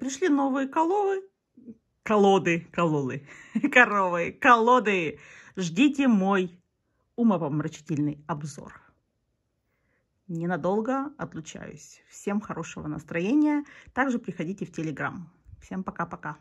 Пришли новые коловы. Колоды, кололы, коровы, колоды. Ждите мой умопомрачительный обзор. Ненадолго отлучаюсь. Всем хорошего настроения. Также приходите в Телеграм. Всем пока-пока.